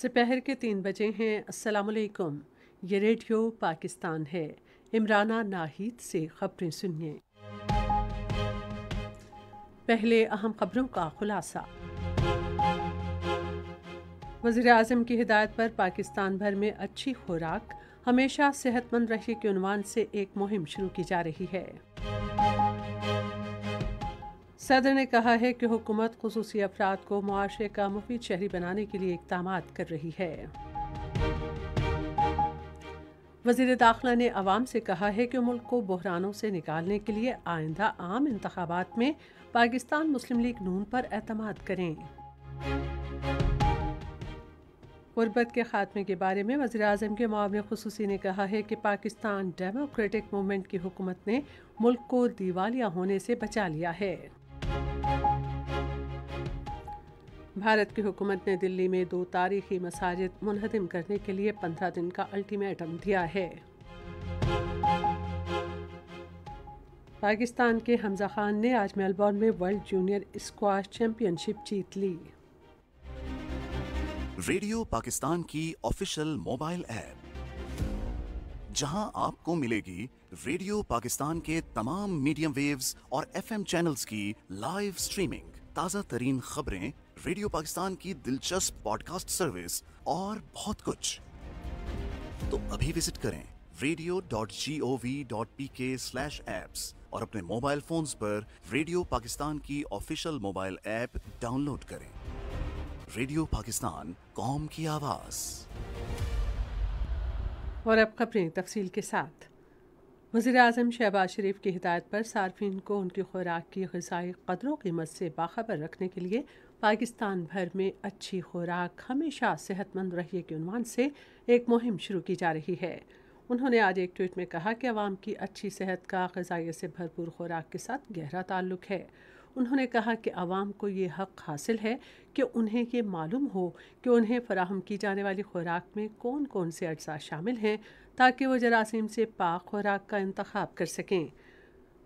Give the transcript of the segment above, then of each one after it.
सुपहर के तीन बजे हैं असलकुम ये रेडियो पाकिस्तान है इमराना नाहिद से खबरें सुनिए पहले अहम खबरों का खुलासा वज़ी अजम की हिदायत पर पाकिस्तान भर में अच्छी खुराक हमेशा सेहतमंद रही के उनवान से एक मुहिम शुरू की जा रही है सदर ने कहा है कि हुकूमत खसूसी अफराद को मुआरे का मुफीद शहरी बनाने के लिए इकदाम कर रही है वजीर दाखिला ने आवाम से कहा है कि मुल्क को बहरानों से निकालने के लिए आइंदा आम इंतबात में पाकिस्तान मुस्लिम लीग नून पर अतमाद करें गुरबत के खात्मे के बारे में वजी अजम के मामले खसूसी ने कहा है कि पाकिस्तान डेमोक्रेटिक मूवमेंट की हुकूमत ने मुल्क को दिवालिया होने से बचा लिया है भारत की हुकूमत ने दिल्ली में दो तारीखी मसाजिद मुनहदम करने के लिए पंद्रह दिन का अल्टीमेटम दिया है पाकिस्तान के हमजा खान ने आज मेलबोर्न में वर्ल्ड जूनियर स्क्वाश चैंपियनशिप जीत ली रेडियो पाकिस्तान की ऑफिशियल मोबाइल ऐप जहां आपको मिलेगी रेडियो पाकिस्तान के तमाम मीडियम वेव्स और एफएम चैनल्स की लाइव स्ट्रीमिंग ताज़ा तरीन खबरें रेडियो पाकिस्तान की दिलचस्प पॉडकास्ट सर्विस और बहुत कुछ तो अभी विजिट करें radio dot G O V dot P K slash apps और अपने मोबाइल फोन्स पर रेडियो पाकिस्तान की ऑफिशियल मोबाइल ऐप डाउनलोड करें रेडियो पाकिस्तान कॉम की आवाज़ और अब खबरें तफसील के साथ वजी अजम शहबाज शरीफ की हिदायत पर सार्फिन को उनकी खुराक की गजाई कदरों कीमत से बाखबर रखने के लिए पाकिस्तान भर में अच्छी खुराक हमेशा सेहतमंद रहिए के उनवान से एक मुहिम शुरू की जा रही है उन्होंने आज एक ट्वीट में कहा कि आवाम की अच्छी सेहत का गजाइये से भरपूर खुराक के साथ गहरा ताल्लुक है उन्होंने कहा कि आवाम को ये हक हासिल है कि उन्हें ये मालूम हो कि उन्हें फराहम की जाने वाली खुराक में कौन कौन से अज्जा शामिल हैं ताकि वो जरासीम से पाक खुराक का इंतखब कर सकें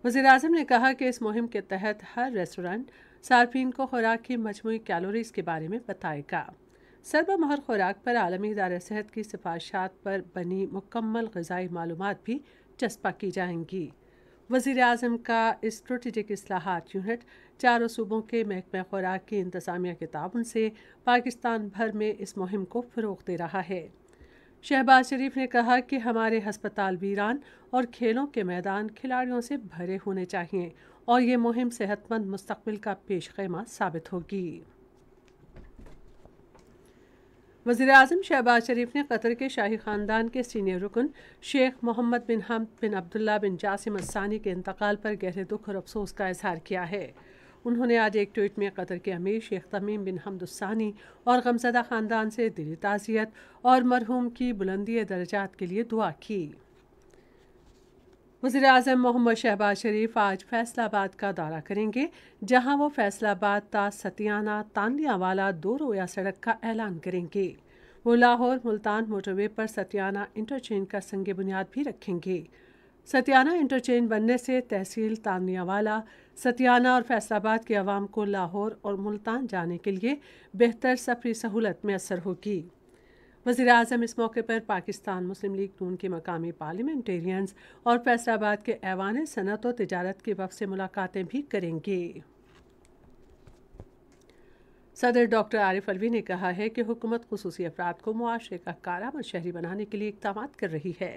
वज़ी अजम ने कहा कि इस मुहिम के तहत हर रेस्टोरेंट सार्फिन को खुराक की मजमू कैलोरीज के बारे में बताएगा सरबा महर खुराक पर आलमी इदार सेहत की सिफारशात पर बनी मुकम्मल गजाई मालूम भी चस्पा की जाएंगी वजीर अजम का स्ट्रेटिक असलाहत यूनिट चारों सूबों के महकमा खुराक की इंतज़ामिया के ताउन से पाकिस्तान भर में इस मुहिम को फ़रोग दे रहा है शहबाज शरीफ ने कहा कि हमारे हस्पताल वीरान और खेलों के मैदान खिलाड़ियों से भरे होने चाहिए और ये मुहिम सेहतमंद मुस्तबिल का पेश खेमा साबित होगी वजीर अजम शहबाज शरीफ ने कतर के शाही ख़ानदान के सीनियर रुकन शेख मोहम्मद बिन हम बिन अब्दुल्ला बिन जासिम असानी के इंतकाल पर गहरे दुख और अफसोस का इजहार किया है उन्होंने आज एक ट्वीट में कतर के अमीर शेख तमीम बिन हमदुस्सानी और गमजदा ख़ानदान से दिली ताज़ियत और मरहूम की बुलंदी दर्जात के लिए दुआ की वजी अजम मोहम्मद शहबाज शरीफ आज फैसलाबाद का दौरा करेंगे जहां वो फैसलाबाद ता सतियाना वाला दो रोया सड़क का ऐलान करेंगे वो लाहौर मुल्तान मोटरवे पर सतियाना इंटरचेंज का संग बुनियाद भी रखेंगे सतियाना इंटरचेंज बनने से तहसील वाला सतियाना और फैसलाबाद के आवाम को लाहौर और मुल्तान जाने के लिए बेहतर सफरी सहूलत मैसर होगी वज़ी अजम इस मौके पर पाकिस्तान मुस्लिम लीग नून के मकामी पार्लियामेंटेरियंस और फैसलाबाद के ऐवान सनत और तजारत के वफ से मुलाकातें भी करेंगे सदर डॉक्टर आरिफ अलवी ने कहा है कि हुकूमत खसूसी अफराद को मुआरे का कारामद शहरी बनाने के लिए इकदाम कर रही है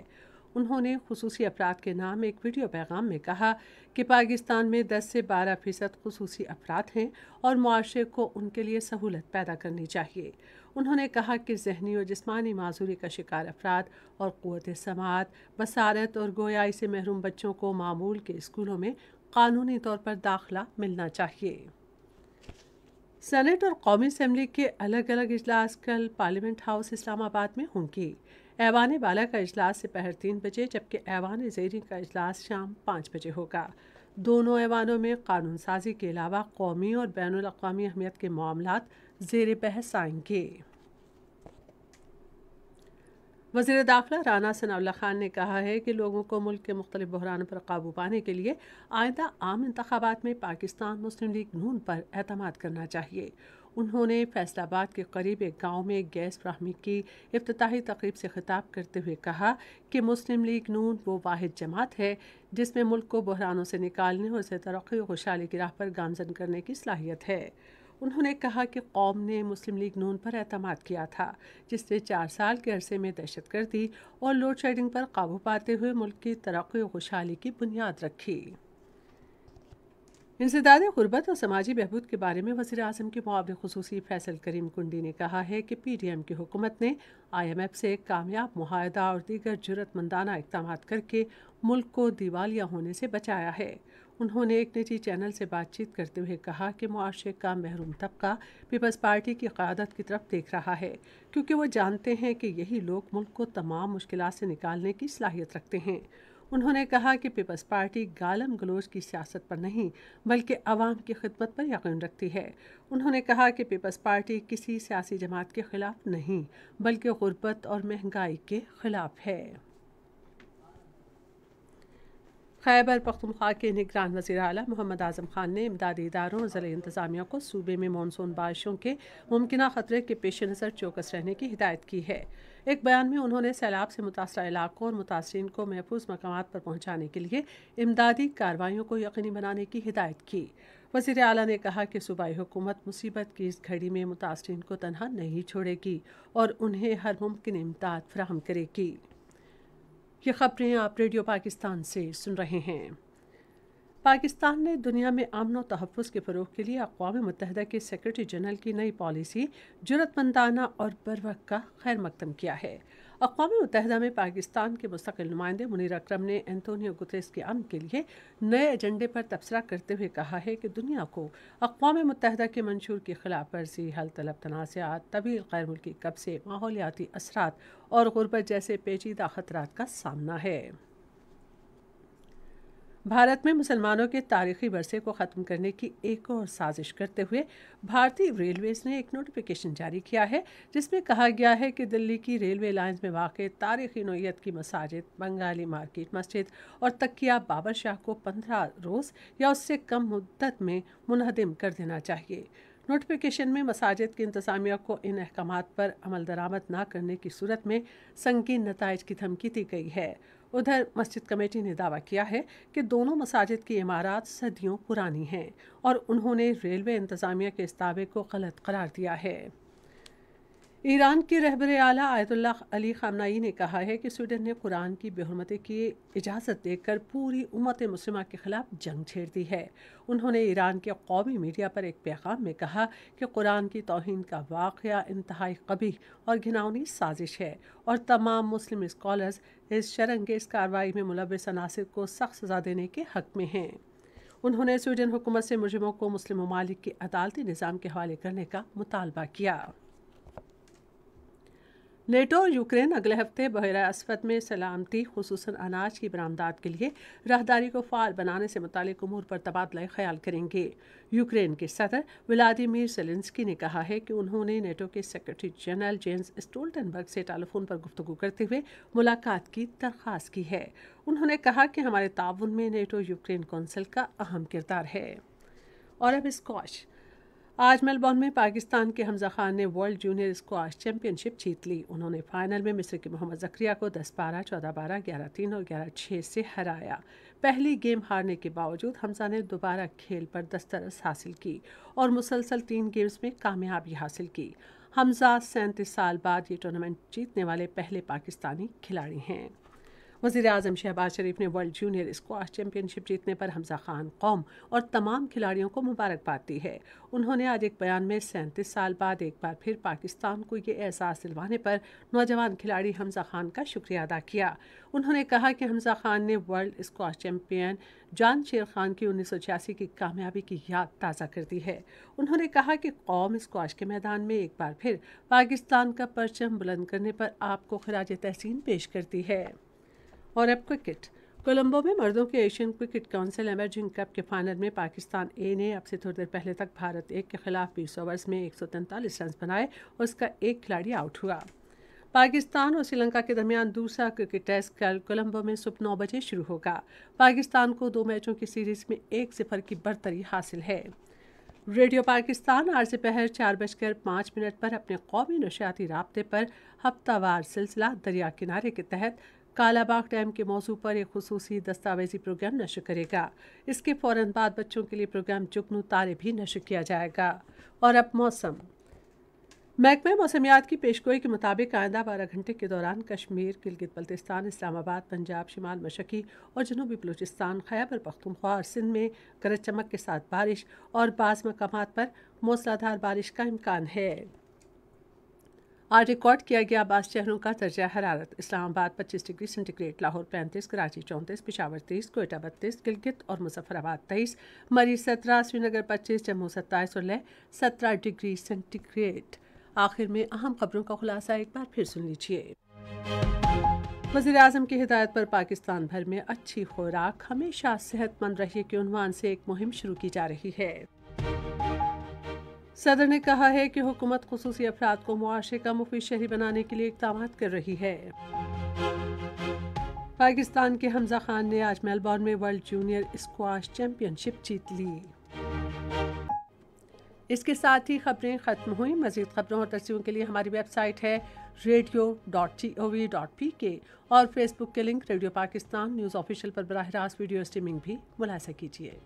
उन्होंने खसूस अफराद के नाम एक वीडियो पैगाम में कहा कि पाकिस्तान में 10 से 12 फीसद खसूसी अफराद हैं और मुआरे को उनके लिए सहूलत पैदा करनी चाहिए उन्होंने कहा कि जहनी और जिसमानी माजूरी का शिकार अफराद और क़वत समात बसारत और गोयाई से महरूम बच्चों को मामूल के स्कूलों में कानूनी तौर पर दाखिला मिलना चाहिए सेनेट और कौमी असम्बली के अलग अलग अजलास कल पार्लियामेंट हाउस इस्लामाबाद में होंगे ऐवान बाला का अजलास दोपहर तीन बजे जबकि ऐवान जेरी का अजलास शाम पाँच बजे होगा दोनों ऐवानों में कानून साजी के अलावा कौमी और बैन अवी अहमियत के मामला जेर बहस आएंगे वजीर दाखिला राना सनाउल्ला खान ने कहा है कि लोगों को मुल्क के मुख्तलि बहरानों पर काबू पाने के लिए आयदा आम इंतबात में पाकिस्तान मुस्लिम लीग नून पर अहतम करना चाहिए उन्होंने फैसलाबाद के करीब एक गांव में गैस फ्राहमी की अफ्ताही तकरीब से खिताब करते हुए कहा कि मुस्लिम लीग नून वो वाद जमात है जिसमें मुल्क को बहरानों से निकालने और इसे तरक्की खुशहाली की राह पर गामजन करने की सलाहियत है उन्होंने कहा कि कौम ने मुस्लिम लीग नून पर अतमाद किया था जिसने चार साल के अरसे में दहशत गर्दी और लोड शेडिंग पर काबू पाते हुए मुल्क की तरक्की और खुशहाली की बुनियाद रखी इंसदाद गुरबत और समाजी बहबूद के बारे में वजी अजम के मुआव खसूस फैसल करीम कुंडी ने कहा है कि पी डी एम की हुकूमत ने आई एम एफ से कामयाब माहदा और दीगर जरूरतमंदाना इकदाम करके मुल्क को दिवालिया होने से बचाया है उन्होंने एक निजी चैनल से बातचीत करते हुए कहा कि मुआशे का महरूम तबका पीपल्स पार्टी की क्यादत की तरफ देख रहा है क्योंकि वो जानते हैं कि यही लोग मुल्क को तमाम मुश्किल से निकालने की सलाहियत रखते हैं उन्होंने कहा कि पीपल्स पार्टी गालम गलोज की सियासत पर नहीं बल्कि आवाम की खिदमत पर यकीन रखती है उन्होंने कहा कि पीपल्स पार्टी किसी सियासी जमात के ख़िलाफ़ नहीं बल्कि गुर्बत और महंगाई के ख़िलाफ़ है खैबर पख्तनख्वा के निगरान वजी अल मोहम्मद आजम खान ने इमदादी इदारों और ज़िले इंतजामिया को सूबे में मानसून बारिशों के मुमकिन ख़तरे के पेश नज़र चौकस रहने की हिदायत की है एक बयान में उन्होंने सैलाब से मुतासर इलाकों और मुतासरी को महफूज मकाम पर पहुँचाने के लिए इमदादी कार्रवाई को यकीनी बनाने की हिदायत की वजीर अली ने कहा कि सूबाई हुकूमत मुसीबत की इस घड़ी में मुतासरी को तनहा नहीं छोड़ेगी और उन्हें हर मुमकिन इमदाद फ्राहम करेगी ये खबरें आप रेडियो पाकिस्तान से सुन रहे हैं पाकिस्तान ने दुनिया में अमन और तहफ़ के फ़रोग के लिए अकवा मुतहद के सेक्रेटरी जनरल की नई पॉलिसी जरूरतमंदाना और बरवक का खैर मकदम किया है अकवा मुतहदा में पाकिस्तान के मुस्किल नुमाइंदे मुनीर अक्रम ने एंतोनियो गुतरेस के अमन के लिए नए एजेंडे पर तबसरा करते हुए कहा है कि दुनिया को अकवा मुतहदा के मंशूर की खिलाफ वर्जी हल तलब तनाज़ात तवील गैर मुल्की कब्जे माहौलियाती असरात और गुरबत जैसे पेचीदा खतरा का सामना है भारत में मुसलमानों के तारीखी वरसे को ख़त्म करने की एक और साजिश करते हुए भारतीय रेलवेज़ ने एक नोटिफिकेशन जारी किया है जिसमें कहा गया है कि दिल्ली की रेलवे लाइन में वाक़ तारीखी नोयत की मसाजिद बंगाली मार्केट मस्जिद और तकिया बाबर शाह को पंद्रह रोज़ या उससे कम मुद्दत में मुनहदम कर देना चाहिए नोटिफिकेशन में मसाजिद की इंतजामिया को इन अहकाम पर अमल दरामद ना करने की सूरत में संगीन नतज की धमकी दी गई है उधर मस्जिद कमेटी ने दावा किया है कि दोनों मसाजिद की इमारत सदियों पुरानी हैं और उन्होंने रेलवे इंतज़ामिया के इस दावे को गलत करार दिया है ईरान के रहबर आला आयतुल्ला अली खामनाई ने कहा है कि स्वीडन ने कुरान की बेहरमती की इजाज़त देकर पूरी उमत मुस्लिम के ख़िलाफ़ जंग छेड़ दी है उन्होंने ईरान के कौमी मीडिया पर एक पैगाम में कहा कि कुरान की तोहन का वाक़ इंतहाई कभी और घिनौनी साजिश है और तमाम मुस्लिम स्कॉलर्स इस शरंगेज़ कार्रवाई में मुलविस अनासर को सख्त सज़ा देने के हक़ में हैं उन्होंने स्वीडन हुकूमत से मुजरमों को मुस्लिम ममालिक के अदालती निज़ाम के हवाले करने का मुतालबा किया नेटो और यूक्रेन अगले हफ्ते बहरा असफत में सलामती खसूस अनाज की बरामदाद के लिए राहदारी को फाल बनाने से मुतल अमूर पर तबादला ख्याल करेंगे यूक्रेन के सदर व्लादिमिर सेलेंसकी ने कहा है कि उन्होंने नेटो के सेक्रेटरी जनरल जेम्स स्टोल्टनबर्ग से टेलीफोन पर गुफ्तु करते हुए मुलाकात की दरख्वास्त की है उन्होंने कहा कि हमारे ताउन में नेटो यूक्रेन कौंसिल का अहम किरदार है और अब स्कॉश आज मेलबॉर्न में पाकिस्तान के हमजा खान ने वर्ल्ड जूनियर स्क्वाश चैंपियनशिप जीत ली उन्होंने फाइनल में मिस्र के मोहम्मद जक्रिया को 10 बारह चौदह बारह ग्यारह तीन और ग्यारह छः से हराया पहली गेम हारने के बावजूद हमजा ने दोबारा खेल पर दस्तरस हासिल की और मुसलसल तीन गेम्स में कामयाबी हासिल की हमजा सैंतीस साल बाद ये टूर्नामेंट जीतने वाले पहले पाकिस्तानी खिलाड़ी हैं वजीर अजम शहबाज शरीफ ने वर्ल्ड जूनियर स्क्वाश चैम्पियनशिप जीतने पर हमजा खान कौम और तमाम खिलाड़ियों को मुबारकबाद दी है उन्होंने आज एक बयान में सैंतीस साल बाद एक बार फिर पाकिस्तान को ये एहसास दिलवाने पर नौजवान खिलाड़ी हमजा खान का शुक्रिया अदा किया उन्होंने कहा कि हमजा खान ने वर्ल्ड स्क्वाश चैम्पियन जान शेर खान की उन्नीस सौ छियासी की कामयाबी की याद ताज़ा कर दी है उन्होंने कहा कि कौम स्क्वाश के मैदान में एक बार फिर पाकिस्तान का परचम बुलंद करने पर आपको खराज तहसीन पेश करती है और अब क्रिकेट कोलंबो में मर्दों के Asian Cricket Council Emerging Cup के फाइनल में पाकिस्तान ए ने अब से थोड़ी देर पहले तक भारत एक के खिलाफ बीस ओवर्स में एक रन बनाए और उसका एक खिलाड़ी आउट हुआ पाकिस्तान और श्रीलंका के दरमियान दूसरा क्रिकेट टेस्ट कल कोलंबो में सुबह नौ बजे शुरू होगा पाकिस्तान को दो मैचों की सीरीज में एक सिफर की बढ़तरी हासिल है रेडियो पाकिस्तान आज दोपहर चार बजकर पाँच मिनट पर अपने कौमी नशियाती रबते पर हफ्तावार सिलसिला दरिया किनारे के तहत कालाबाग डैम के मौजू पर एक खसूसी दस्तावेजी प्रोग्राम नशर करेगा इसके फौरन बाद बच्चों के लिए प्रोग्राम जुगनू तारे भी नशर किया जाएगा और अब मौसम महकमे मौसमियात की पेशगोई के मुताबिक आइंदा बारह घंटे के दौरान कश्मीर गिलगित बल्तिस्तान इस्लामाबाद पंजाब शिमाल मशक़ी और जनूबी बलूचिस्तान खैबर पख्तूनख्वा और सिंध में गरज चमक के साथ बारिश और बाज़ मकाम पर मौसलाधार बारिश का इम्कान है आज रिकॉर्ड किया गया बास शहरों का दर्जा हरारत इस्लामाबाद 25 डिग्री सेंटीग्रेड लाहौर 35, कराची 34, पिशावर 30, कोयटा 32, गिलगित और मुजफ्फराबाद 23, मरीज 17, श्रीनगर 25, जम्मू 27 और लह 17 डिग्री सेंटीग्रेड आखिर में अहम खबरों का खुलासा एक बार फिर सुन लीजिए वजीर अजम की हिदायत पर पाकिस्तान भर में अच्छी खुराक हमेशा सेहतमंद रहिए के उनवान से एक मुहिम शुरू की जा रही है सदर ने कहा है कि हुकूमत खसूसी अफराद को मुआशे का मुफी शहरी बनाने के लिए इकदाम कर रही है पाकिस्तान के हमजा खान ने आज मेलबॉर्न में वर्ल्ड जूनियर स्क्वाश चैंपियनशिप जीत ली इसके साथ ही खबरें ख़त्म हुई मजीद खबरों और तस्वीरों के लिए हमारी वेबसाइट है radio dot G O V dot P K और फेसबुक के link radio Pakistan news official पर बरह रास्त वीडियो स्ट्रीमिंग भी मुलासा कीजिए